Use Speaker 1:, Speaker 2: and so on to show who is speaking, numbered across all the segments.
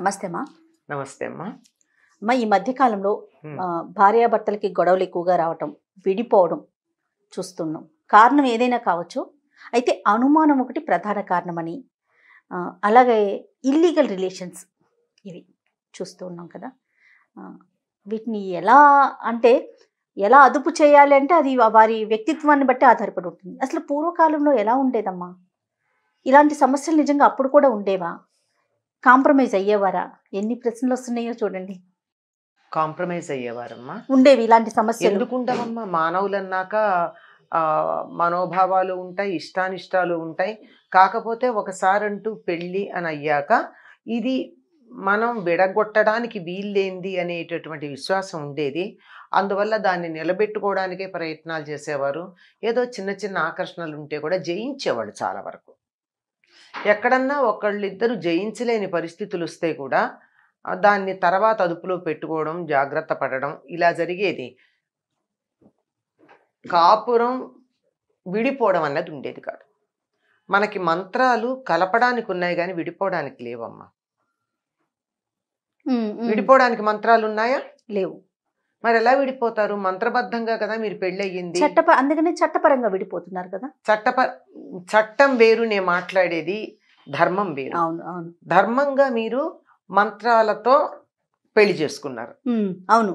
Speaker 1: నమస్తే అమ్మా నమస్తే అమ్మా అమ్మా ఈ మధ్యకాలంలో భార్యాభర్తలకి గొడవలు ఎక్కువగా రావటం విడిపోవడం చూస్తున్నాం కారణం ఏదైనా కావచ్చు అయితే అనుమానం ఒకటి ప్రధాన కారణమని అలాగే ఇల్లీగల్ రిలేషన్స్ ఇవి చూస్తూ ఉన్నాం కదా వీటిని ఎలా అంటే ఎలా అదుపు చేయాలి అంటే అది వారి వ్యక్తిత్వాన్ని బట్టి ఆధారపడి ఉంటుంది అసలు పూర్వకాలంలో ఎలా ఉండేదమ్మా ఇలాంటి సమస్యలు నిజంగా అప్పుడు కూడా ఉండేవా కాంప్రమైజ్ అయ్యేవారా ఎన్ని ప్రశ్నలు వస్తున్నాయో చూడండి
Speaker 2: కాంప్రమైజ్ అయ్యేవారమ్మా
Speaker 1: ఉండేవి ఇలాంటి సమస్య
Speaker 2: ఎందుకుంటామమ్మా అన్నాక మనోభావాలు ఉంటాయి ఇష్టానిష్టాలు ఉంటాయి కాకపోతే ఒకసారి అంటూ పెళ్ళి అని అయ్యాక ఇది మనం విడగొట్టడానికి వీల్లేంది అనేటటువంటి విశ్వాసం ఉండేది అందువల్ల దాన్ని నిలబెట్టుకోవడానికే ప్రయత్నాలు చేసేవారు ఏదో చిన్న చిన్న ఆకర్షణలు ఉంటే కూడా జయించేవాళ్ళు చాలా వరకు ఎక్కడన్నా ఒకళ్ళిద్దరు జయించలేని పరిస్థితులు వస్తే కూడా దాన్ని తర్వాత అదుపులో పెట్టుకోవడం జాగ్రత్త పడడం ఇలా జరిగేది కాపురం విడిపోవడం అన్నది ఉండేది కాదు మనకి మంత్రాలు కలపడానికి ఉన్నాయి కానీ విడిపోవడానికి లేవమ్మా విడిపోవడానికి మంత్రాలు ఉన్నాయా లేవు మరి ఎలా విడిపోతారు మంత్రబద్ధంగా కదా మీరు పెళ్ళయింది చట్టప
Speaker 1: అందుకనే చట్టపరంగా విడిపోతున్నారు కదా
Speaker 2: చట్టప చట్టం వేరు నేను మాట్లాడేది ధర్మం వేరు అవును అవును ధర్మంగా మీరు మంత్రాలతో పెళ్లి చేసుకున్నారు అవును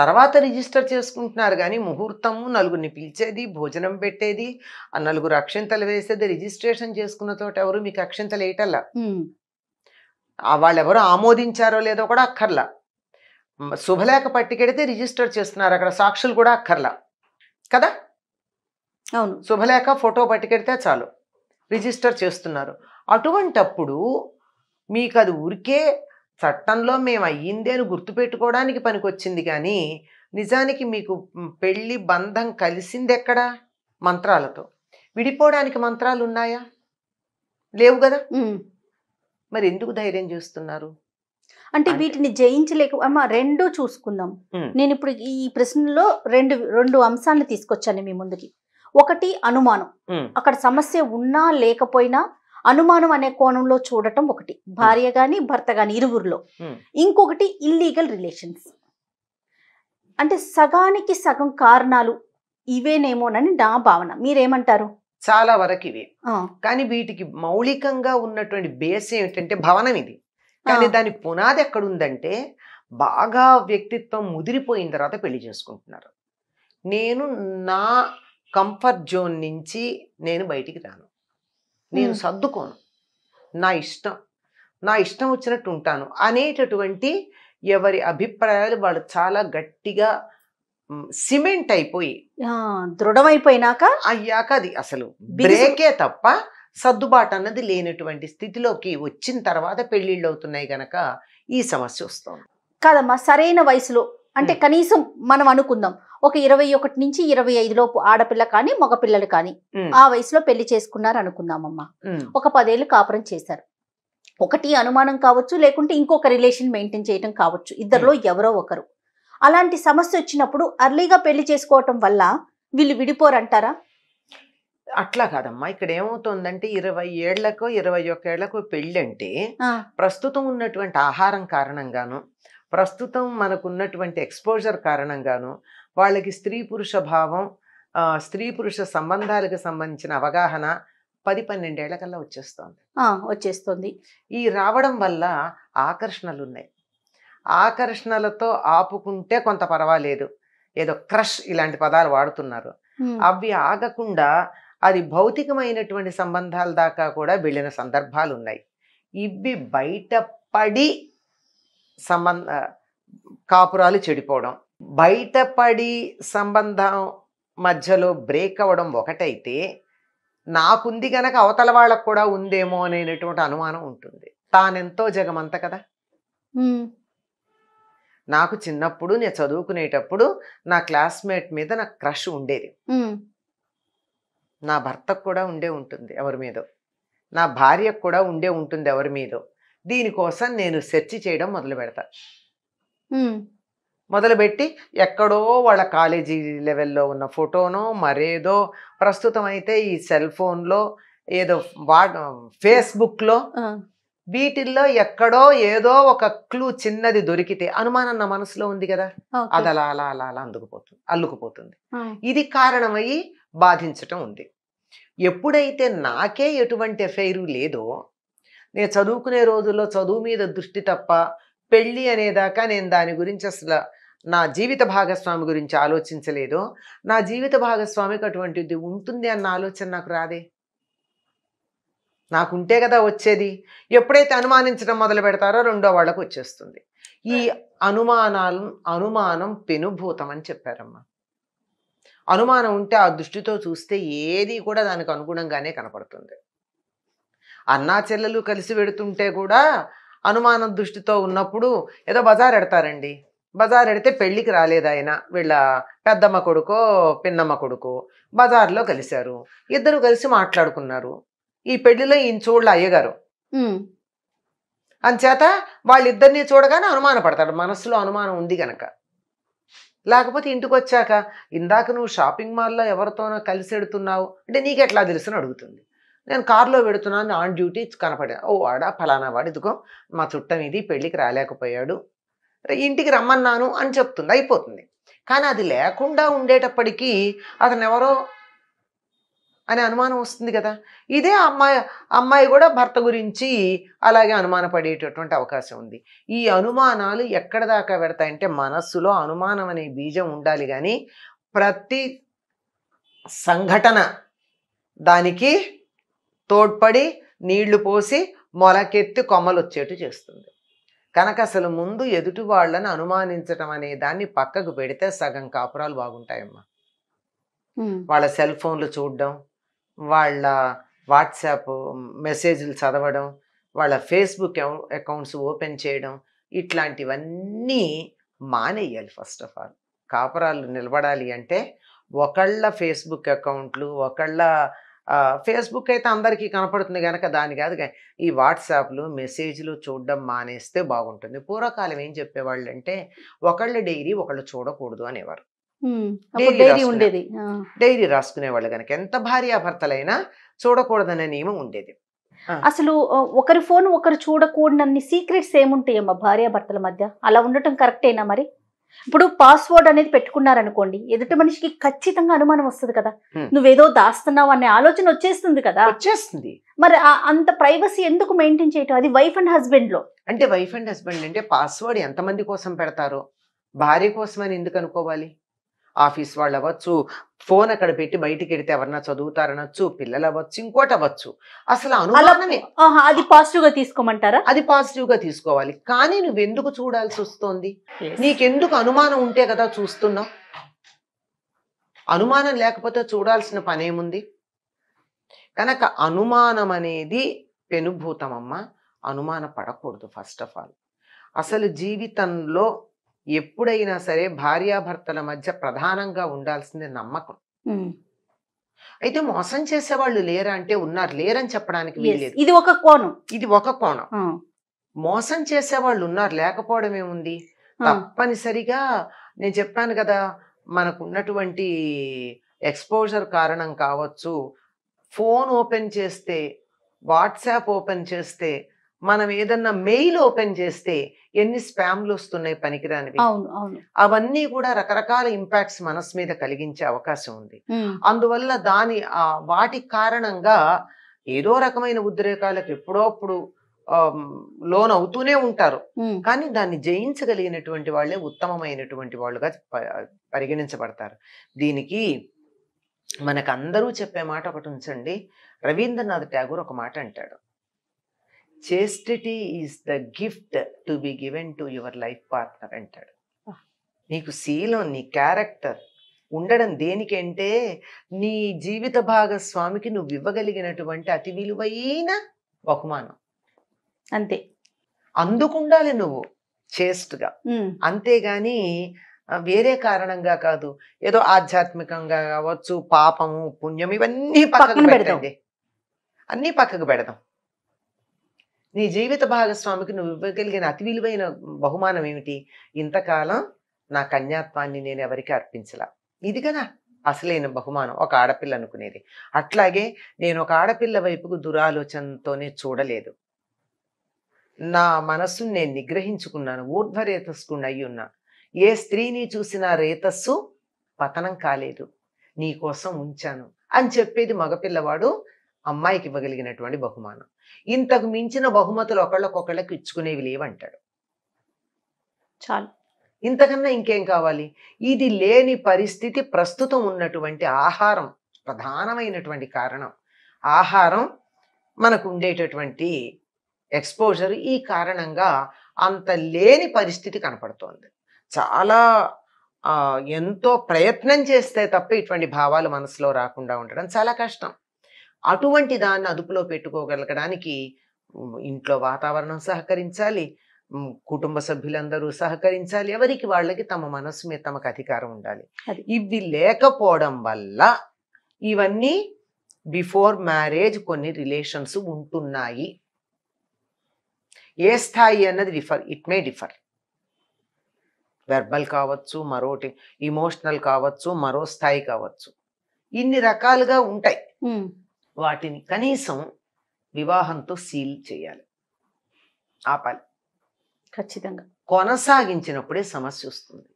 Speaker 2: తర్వాత రిజిస్టర్ చేసుకుంటున్నారు కానీ ముహూర్తము నలుగురిని పిలిచేది భోజనం పెట్టేది ఆ నలుగురు అక్షంతలు వేసేది రిజిస్ట్రేషన్ చేసుకున్న తోట ఎవరు మీకు అక్షంతలు వేయటల్లా ఎవరు ఆమోదించారో లేదో కూడా అక్కర్లా శుభలేఖ పట్టుకెడితే రిజిస్టర్ చేస్తున్నారు అక్కడ సాక్షులు కూడా అక్కర్లా కదా అవును శుభలేఖ ఫోటో పట్టుకెడితే చాలు రిజిస్టర్ చేస్తున్నారు అటువంటప్పుడు మీకు అది ఊరికే చట్టంలో మేము అయ్యింది అని గుర్తుపెట్టుకోవడానికి పనికొచ్చింది కానీ నిజానికి మీకు పెళ్ళి బంధం కలిసింది ఎక్కడా మంత్రాలతో విడిపోవడానికి మంత్రాలు ఉన్నాయా లేవు కదా మరి ఎందుకు ధైర్యం
Speaker 1: చేస్తున్నారు అంటే వీటిని జయించలేక అమ్మా రెండు చూసుకుందాం నేను ఇప్పుడు ఈ ప్రశ్నలో రెండు రెండు అంశాలను తీసుకొచ్చాను మీ ముందుకి ఒకటి అనుమానం అక్కడ సమస్య ఉన్నా లేకపోయినా అనుమానం అనే కోణంలో చూడటం ఒకటి భార్య గాని భర్త గాని ఇరువురులో ఇంకొకటి ఇల్లీగల్ రిలేషన్స్ అంటే సగానికి సగం కారణాలు ఇవేనేమోనని నా భావన మీరేమంటారు చాలా
Speaker 2: వరకు ఇవే కానీ వీటికి మౌలికంగా ఉన్నటువంటి బేస్ ఏమిటంటే భవనం ఇది కానీ దాని పునాది ఎక్కడుందంటే బాగా వ్యక్తిత్వం ముదిరిపోయిన తర్వాత పెళ్లి చేసుకుంటున్నారు నేను నా కంఫర్ట్ జోన్ నుంచి నేను బయటికి రాను నేను సర్దుకోను నా ఇష్టం నా ఇష్టం వచ్చినట్టు ఉంటాను అనేటటువంటి ఎవరి అభిప్రాయాలు వాళ్ళు చాలా గట్టిగా సిమెంట్ అయిపోయి దృఢమైపోయినాక అయ్యాక అది అసలు బ్రేకే తప్ప సర్దుబాటు అన్నది లేనటువంటి స్థితిలోకి వచ్చిన తర్వాత పెళ్ళిళ్ళు అవుతున్నాయి గనక ఈ సమస్య వస్తుంది
Speaker 1: కాదమ్మా సరైన వయసులో అంటే కనీసం మనం అనుకుందాం ఒక ఇరవై ఒకటి నుంచి ఇరవై ఐదు లోపు ఆడపిల్ల కానీ మగపిల్లలు కానీ ఆ వయసులో పెళ్లి చేసుకున్నారు అనుకుందామమ్మా ఒక పదేళ్ళు కాపురం చేశారు ఒకటి అనుమానం కావచ్చు లేకుంటే ఇంకొక రిలేషన్ మెయింటైన్ చేయడం కావచ్చు ఇద్దరిలో ఎవరో ఒకరు అలాంటి సమస్య వచ్చినప్పుడు అర్లీగా పెళ్లి చేసుకోవటం వల్ల వీళ్ళు విడిపోరంటారా
Speaker 2: అట్లా కాదమ్మా ఇక్కడ ఏమవుతుందంటే ఇరవై ఏళ్లకు ఇరవై పెళ్ళి అంటే ప్రస్తుతం ఉన్నటువంటి ఆహారం కారణంగాను ప్రస్తుతం మనకున్నటువంటి ఎక్స్పోజర్ కారణంగాను వాళ్ళకి స్త్రీ పురుష భావం స్త్రీ పురుష సంబంధాలకు సంబంధించిన అవగాహన పది పన్నెండేళ్ల కల్లా వచ్చేస్తుంది వచ్చేస్తుంది ఈ రావడం వల్ల ఆకర్షణలు ఉన్నాయి ఆకర్షణలతో ఆపుకుంటే కొంత పర్వాలేదు ఏదో క్రష్ ఇలాంటి పదాలు వాడుతున్నారు అవి ఆగకుండా అది భౌతికమైనటువంటి సంబంధాల దాకా కూడా వెళ్ళిన సందర్భాలు ఉన్నాయి ఇవి బయటపడి సంబంధ కాపురాలు చెడిపోవడం బయటపడి సంబంధం మధ్యలో బ్రేక్ అవ్వడం ఒకటైతే నాకుంది గనక అవతల వాళ్ళకు కూడా ఉందేమో అనేటువంటి అనుమానం ఉంటుంది తానెంతో జగమంత కదా నాకు చిన్నప్పుడు నేను చదువుకునేటప్పుడు నా క్లాస్మేట్ మీద నాకు క్రష్ ఉండేది నా భర్తకు కూడా ఉండే ఉంటుంది ఎవరి మీదో నా భార్యకు కూడా ఉండే ఉంటుంది ఎవరి మీదో దీనికోసం నేను సెర్చ్ చేయడం మొదలు పెడతా మొదలుపెట్టి ఎక్కడో వాళ్ళ కాలేజీ లెవెల్లో ఉన్న ఫోటోనో మరేదో ప్రస్తుతం అయితే ఈ సెల్ ఫోన్లో ఏదో వా ఫేస్బుక్లో వీటిల్లో ఎక్కడో ఏదో ఒక క్లూ చిన్నది దొరికితే అనుమానం నా మనసులో ఉంది కదా అది అలా అలా అలా అలా అందుకుపోతుంది అల్లుకుపోతుంది ఇది కారణమయ్యి బాధించటం ఉంది ఎప్పుడైతే నాకే ఎటువంటి ఎఫైరు లేదో నేను చదువుకునే రోజుల్లో చదువు మీద దృష్టి తప్ప పెళ్ళి అనేదాకా నేను దాని గురించి అసలు నా జీవిత భాగస్వామి గురించి ఆలోచించలేదో నా జీవిత భాగస్వామికి అటువంటిది ఉంటుంది అన్న ఆలోచన నాకు రాదే నాకుంటే కదా వచ్చేది ఎప్పుడైతే అనుమానించడం మొదలు పెడతారో రెండో వాళ్ళకు వచ్చేస్తుంది ఈ అనుమానాలు అనుమానం పెనుభూతం అని చెప్పారమ్మా అనుమానం ఉంటే ఆ దృష్టితో చూస్తే ఏది కూడా దానికి అనుగుణంగానే కనపడుతుంది అన్నా చెల్లెలు కలిసి పెడుతుంటే కూడా అనుమానం దృష్టితో ఉన్నప్పుడు ఏదో బజార్ ఎడతారండి బజార్ ఎడితే పెళ్ళికి రాలేదు ఆయన వీళ్ళ పెద్దమ్మ కొడుకో పిన్నమ్మ కొడుకో బజార్లో కలిశారు ఇద్దరు కలిసి మాట్లాడుకున్నారు ఈ పెళ్లిలో ఈయన చూడలే అయ్యగారు అంచేత వాళ్ళిద్దరిని చూడగానే అనుమానపడతాడు మనసులో అనుమానం ఉంది గనక లేకపోతే ఇంటికి వచ్చాక ఇందాక నువ్వు షాపింగ్ మాల్లో ఎవరితోనో కలిసి వెడుతున్నావు అంటే నీకెట్లా తెలుసు అని అడుగుతుంది నేను కారులో పెడుతున్నాను ఆన్ డ్యూటీ కనపడా ఓ వాడా ఫలానా వాడు ఇదిగో మా చుట్టం ఇది పెళ్ళికి రాలేకపోయాడు ఇంటికి రమ్మన్నాను అని చెప్తుంది అయిపోతుంది కానీ అది లేకుండా ఉండేటప్పటికీ అతను ఎవరో అనే అనుమానం వస్తుంది కదా ఇదే అమ్మాయి అమ్మాయి కూడా భర్త గురించి అలాగే అనుమానపడేటటువంటి అవకాశం ఉంది ఈ అనుమానాలు ఎక్కడ దాకా పెడతాయంటే మనస్సులో అనుమానం అనే బీజం ఉండాలి కానీ ప్రతి సంఘటన దానికి తోడ్పడి నీళ్లు పోసి మొలకెత్తి కొమ్మలు వచ్చేట్టు చేస్తుంది కనుక అసలు ముందు ఎదుటి వాళ్ళని అనుమానించడం అనే దాన్ని పక్కకు పెడితే సగం కాపురాలు బాగుంటాయమ్మా వాళ్ళ సెల్ ఫోన్లు చూడడం వాళ్ళ వాట్సాప్ మెసేజ్లు చదవడం వాళ్ళ ఫేస్బుక్ అకౌంట్స్ ఓపెన్ చేయడం ఇట్లాంటివన్నీ మానేయాలి ఫస్ట్ ఆఫ్ ఆల్ కాపురాలు నిలబడాలి అంటే ఒకళ్ళ ఫేస్బుక్ అకౌంట్లు ఒకళ్ళ ఫేస్బుక్ అయితే అందరికీ కనపడుతుంది కనుక దాని కాదు ఈ వాట్సాప్లు మెసేజ్లు చూడడం మానేస్తే బాగుంటుంది పూర్వకాలం ఏం చెప్పేవాళ్ళు అంటే ఒకళ్ళ డైరీ ఒకళ్ళు చూడకూడదు అనేవారు
Speaker 1: డైరీ ఉండేది
Speaker 2: డైరీ రాసుకునే వాళ్ళు కనుక ఎంత భార్యాభర్తలైనా చూడకూడదనే నియమం ఉండేది
Speaker 1: అసలు ఒకరి ఫోన్ ఒకరు చూడకూడనన్ని సీక్రెట్స్ ఏముంటాయమ్మా భార్యాభర్తల మధ్య అలా ఉండటం కరెక్టేనా మరి ఇప్పుడు పాస్వర్డ్ అనేది పెట్టుకున్నారనుకోండి ఎదుటి మనిషికి ఖచ్చితంగా అనుమానం వస్తుంది కదా నువ్వేదో దాస్తున్నావు అనే ఆలోచన వచ్చేస్తుంది కదా వచ్చేస్తుంది మరి అంత ప్రైవసీ ఎందుకు మెయింటైన్ చేయటం అది వైఫ్ అండ్ హస్బెండ్ లో అంటే
Speaker 2: వైఫ్ అండ్ హస్బెండ్ అంటే పాస్వర్డ్ ఎంతమంది కోసం పెడతారో భార్య అని ఎందుకు అనుకోవాలి ఆఫీస్ వాళ్ళు అవ్వచ్చు ఫోన్ అక్కడ పెట్టి బయటికి వెళ్తే ఎవరన్నా చదువుతారనొచ్చు పిల్లలు అవ్వచ్చు ఇంకోటి అవ్వచ్చు అసలు అనుమానమే అది పాజిటివ్ గా తీసుకోమంటారా అది పాజిటివ్ గా తీసుకోవాలి కానీ నువ్వు ఎందుకు చూడాల్సి వస్తోంది నీకెందుకు అనుమానం ఉంటే కదా చూస్తున్నావు అనుమానం లేకపోతే చూడాల్సిన పనేముంది కనుక అనుమానం అనేది పెనుభూతమమ్మ అనుమాన పడకూడదు ఫస్ట్ ఆఫ్ ఆల్ అసలు జీవితంలో ఎప్పుడైనా సరే భార్యాభర్తల మధ్య ప్రధానంగా ఉండాల్సింది నమ్మకం అయితే మోసం చేసేవాళ్ళు లేరా అంటే ఉన్నారు లేరని చెప్పడానికి వీల్లేదు ఇది ఒక కోణం ఇది ఒక కోణం మోసం చేసేవాళ్ళు ఉన్నారు లేకపోవడం ఏముంది తప్పనిసరిగా నేను చెప్పాను కదా మనకు ఉన్నటువంటి ఎక్స్పోజర్ కారణం కావచ్చు ఫోన్ ఓపెన్ చేస్తే వాట్సాప్ ఓపెన్ చేస్తే మనం ఏదన్నా మెయిల్ ఓపెన్ చేస్తే ఎన్ని స్పామ్లు వస్తున్నాయి పనికిరాని అవన్నీ కూడా రకరకాల ఇంపాక్ట్స్ మనస్ మీద కలిగించే అవకాశం ఉంది అందువల్ల దాని వాటి కారణంగా ఏదో రకమైన ఉద్రేకాలకు ఎప్పుడోప్పుడు లోన్ అవుతూనే ఉంటారు కానీ దాన్ని జయించగలిగినటువంటి వాళ్ళే ఉత్తమమైనటువంటి వాళ్ళుగా పరిగణించబడతారు దీనికి మనకు అందరూ చెప్పే మాట ఒకటి ఉంచండి రవీంద్రనాథ్ ఠాగూర్ ఒక మాట అంటాడు chastity is the gift to be given to your life partner అంటాడు నీకు శీలం నీ క్యారెక్టర్ ఉండడం దేనికంటే నీ జీవిత భాగస్వామికి నువ్వు ఇవ్వగలిగినటువంటి అతి విలువైన బహుమానం అంతే అందుకుండాలి నువ్వు చేస్ట్గా అంతేగాని వేరే కారణంగా కాదు ఏదో ఆధ్యాత్మికంగా కావచ్చు పాపము పుణ్యం ఇవన్నీ పక్కన పెడతాం అన్నీ పక్కకు పెడదాం నీ జీవిత భాగస్వామికి నువ్వు ఇవ్వగలిగిన అతి విలువైన బహుమానం ఏమిటి ఇంతకాలం నా కన్యాత్వాన్ని నేను ఎవరికి అర్పించలా ఇది కదా అసలైన బహుమానం ఒక ఆడపిల్ల అనుకునేది అట్లాగే నేను ఒక ఆడపిల్ల వైపుకు దురాలోచనతోనే చూడలేదు నా మనస్సును నేను నిగ్రహించుకున్నాను ఊర్ధ్వరేతస్కుండా అయి ఉన్నా ఏ స్త్రీని చూసినా రేతస్సు పతనం కాలేదు నీకోసం ఉంచాను అని చెప్పేది మగపిల్లవాడు అమ్మాయికి ఇవ్వగలిగినటువంటి బహుమానం ఇంతకు మించిన బహుమతులు ఒకళ్ళకొకళ్ళకి ఇచ్చుకునేవి లేవంటాడు చాలు ఇంతకన్నా ఇంకేం కావాలి ఇది లేని పరిస్థితి ప్రస్తుతం ఉన్నటువంటి ఆహారం ప్రధానమైనటువంటి కారణం ఆహారం మనకు ఉండేటటువంటి ఎక్స్పోజర్ ఈ కారణంగా అంత లేని పరిస్థితి కనపడుతోంది చాలా ఎంతో ప్రయత్నం చేస్తే తప్ప ఇటువంటి భావాలు మనసులో రాకుండా ఉండడం చాలా కష్టం అటువంటి దాన్ని అదుపులో పెట్టుకోగలగడానికి ఇంట్లో వాతావరణం సహకరించాలి కుటుంబ సభ్యులందరూ సహకరించాలి ఎవరికి వాళ్ళకి తమ మనస్సు మీద తమకు అధికారం ఉండాలి ఇవి లేకపోవడం వల్ల ఇవన్నీ బిఫోర్ మ్యారేజ్ కొన్ని రిలేషన్స్ ఉంటున్నాయి ఏ స్థాయి అన్నది differ it may differ verbal కావచ్చు మరోటి ఇమోషనల్ కావచ్చు మరో స్థాయి కావచ్చు ఇన్ని రకాలుగా ఉంటాయి వాటిని కనీసం వివాహంతో సీల్ చేయాలి ఆపాలి ఖచ్చితంగా కొనసాగించినప్పుడే సమస్య వస్తుంది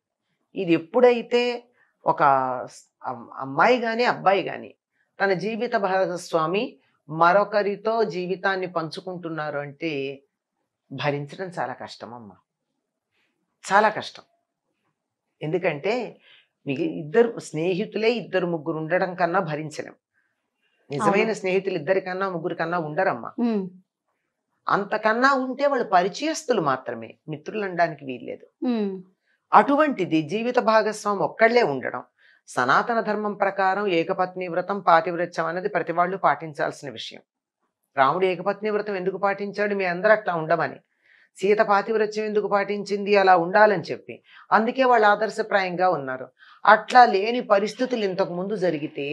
Speaker 2: ఇది ఎప్పుడైతే ఒక అమ్మాయి కానీ అబ్బాయి కానీ తన జీవిత భాగస్వామి మరొకరితో జీవితాన్ని పంచుకుంటున్నారు అంటే భరించడం చాలా కష్టం అమ్మ చాలా కష్టం ఎందుకంటే మిగి ఇద్దరు స్నేహితులే ఇద్దరు ముగ్గురు ఉండడం కన్నా భరించలేం నిజమైన స్నేహితులు ఇద్దరికన్నా ముగ్గురు కన్నా ఉండరమ్మా అంతకన్నా ఉంటే వాళ్ళు పరిచయస్తులు మాత్రమే మిత్రులు అనడానికి వీల్లేదు అటువంటిది జీవిత భాగస్వామి ఒక్కళ్లే ఉండడం సనాతన ధర్మం ప్రకారం ఏకపత్ని వ్రతం పాతివ్రత్యం అనేది ప్రతి వాళ్ళు పాటించాల్సిన విషయం రాముడు ఏకపత్ని వ్రతం ఎందుకు పాటించాడు మీ అందరూ అట్లా ఉండమని సీత పాతివ్రత్యం ఎందుకు పాటించింది అలా ఉండాలని చెప్పి అందుకే వాళ్ళు ఆదర్శప్రాయంగా ఉన్నారు అట్లా లేని పరిస్థితులు ఇంతకు ముందు జరిగితే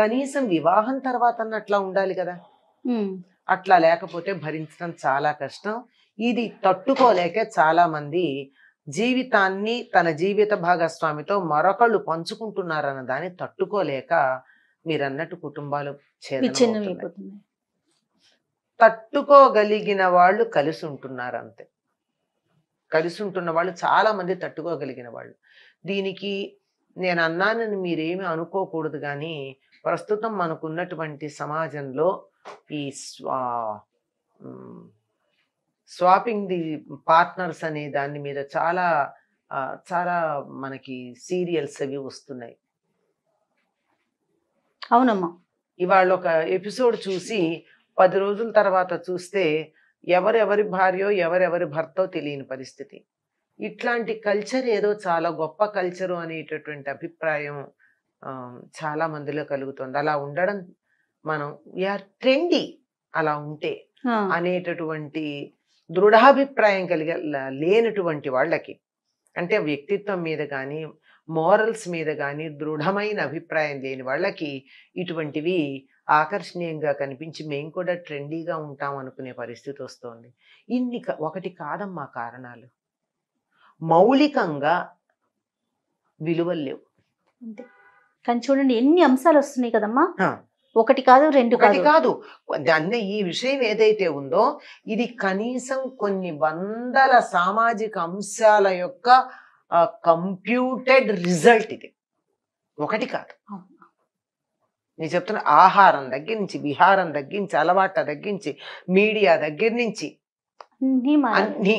Speaker 2: కనీసం వివాహం తర్వాత అన్నట్లా ఉండాలి కదా అట్లా లేకపోతే భరించడం చాలా కష్టం ఇది తట్టుకోలేక చాలా మంది జీవితాన్ని తన జీవిత భాగస్వామితో మరొకళ్ళు పంచుకుంటున్నారన్న దాన్ని తట్టుకోలేక మీరన్నట్టు కుటుంబాలు తట్టుకోగలిగిన వాళ్ళు కలిసి ఉంటున్నారు అంతే కలిసి ఉంటున్న వాళ్ళు చాలా మంది తట్టుకోగలిగిన వాళ్ళు దీనికి నేను అన్నానని మీరేమి అనుకోకూడదు కానీ ప్రస్తుతం మనకున్నటువంటి సమాజంలో ఈ స్వా స్వాపింగ్ ది పార్ట్నర్స్ అనే దాని మీద చాలా చాలా మనకి సీరియల్స్ అవి వస్తున్నాయి అవునమ్మా ఇవాళ ఒక ఎపిసోడ్ చూసి పది రోజుల తర్వాత చూస్తే ఎవరెవరి భార్యో ఎవరెవరి భర్తో తెలియని పరిస్థితి ఇట్లాంటి కల్చర్ ఏదో చాలా గొప్ప కల్చరు అనేటటువంటి అభిప్రాయం చాలా మందిలో కలుగుతుంది అలా ఉండడం మనం యూఆర్ ట్రెండీ అలా ఉంటే అనేటటువంటి దృఢాభిప్రాయం కలిగ లేనటువంటి వాళ్ళకి అంటే వ్యక్తిత్వం మీద కానీ మోరల్స్ మీద కానీ దృఢమైన అభిప్రాయం లేని వాళ్ళకి ఇటువంటివి ఆకర్షణీయంగా కనిపించి మేము కూడా ట్రెండీగా ఉంటాం అనుకునే పరిస్థితి వస్తుంది ఇన్ని ఒకటి కాదమ్మా కారణాలు మౌలికంగా విలువలు లేవు
Speaker 1: అంటే కానీ చూడండి ఎన్ని అంశాలు వస్తున్నాయి కదమ్మా ఒకటి కాదు రెండు కాదు కాదు
Speaker 2: దాన్ని ఈ విషయం ఏదైతే ఉందో ఇది కనీసం కొన్ని వందల సామాజిక అంశాల యొక్క కంప్యూటెడ్ రిజల్ట్ ఇది ఒకటి కాదు నేను చెప్తున్న ఆహారం దగ్గర నుంచి విహారం తగ్గించి అలవాట్ల తగ్గించి మీడియా దగ్గర నుంచి
Speaker 1: అన్నీ